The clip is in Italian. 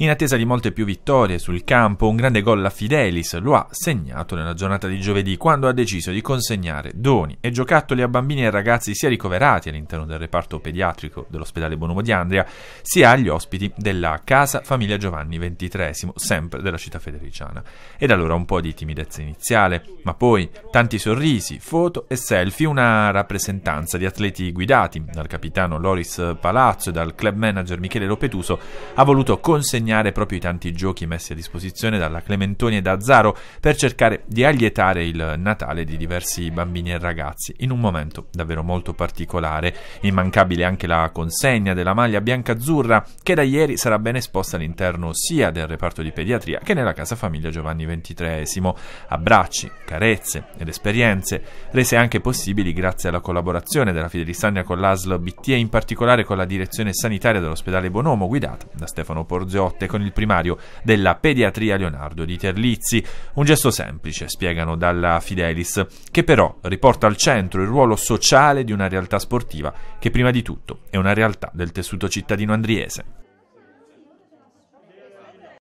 In attesa di molte più vittorie sul campo, un grande gol a Fidelis lo ha segnato nella giornata di giovedì quando ha deciso di consegnare doni e giocattoli a bambini e ragazzi sia ricoverati all'interno del reparto pediatrico dell'ospedale Bonomo di Andria, sia agli ospiti della Casa Famiglia Giovanni XXIII, sempre della città federiciana. Ed allora un po' di timidezza iniziale, ma poi tanti sorrisi, foto e selfie, una rappresentanza di atleti guidati dal capitano Loris Palazzo e dal club manager Michele Lopetuso ha voluto consegnare impegnare proprio i tanti giochi messi a disposizione dalla Clementoni e da Zaro per cercare di allietare il Natale di diversi bambini e ragazzi in un momento davvero molto particolare. Immancabile anche la consegna della maglia bianca-azzurra che da ieri sarà ben esposta all'interno sia del reparto di pediatria che nella casa famiglia Giovanni XXIII. Abbracci, carezze ed esperienze rese anche possibili grazie alla collaborazione della Fidelistania con l'ASL BT e in particolare con la direzione sanitaria dell'ospedale Bonomo guidata da Stefano Porziotto notte con il primario della pediatria Leonardo di Terlizzi. Un gesto semplice, spiegano dalla Fidelis, che però riporta al centro il ruolo sociale di una realtà sportiva che prima di tutto è una realtà del tessuto cittadino andriese.